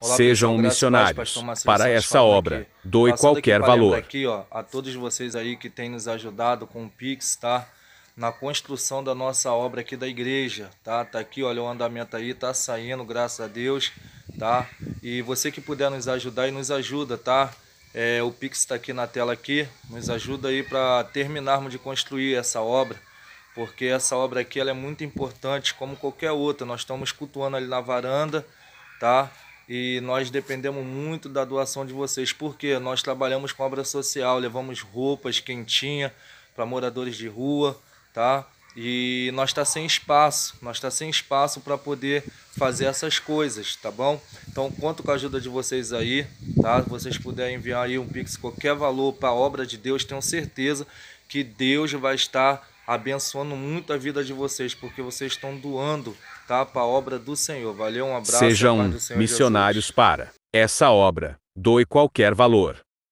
Sejam missionários um para essa obra. Aqui. Doe Passando qualquer valor. Aqui, ó, a todos vocês aí que têm nos ajudado com o Pix, tá? Na construção da nossa obra aqui da igreja, tá? Tá aqui, olha o andamento aí, tá saindo, graças a Deus, tá? E você que puder nos ajudar e nos ajuda, tá? É, o Pix está aqui na tela aqui, nos ajuda aí para terminarmos de construir essa obra, porque essa obra aqui ela é muito importante, como qualquer outra. Nós estamos cultuando ali na varanda, tá? e nós dependemos muito da doação de vocês, porque nós trabalhamos com obra social, levamos roupas quentinha para moradores de rua, tá? E nós está sem espaço, nós está sem espaço para poder fazer essas coisas, tá bom? Então conto com a ajuda de vocês aí, tá? Se vocês puderem enviar aí um pix qualquer valor para a obra de Deus, tenham certeza que Deus vai estar abençoando muito a vida de vocês, porque vocês estão doando tá, para a obra do Senhor. Valeu, um abraço. Sejam missionários Jesus. para essa obra. Doe qualquer valor.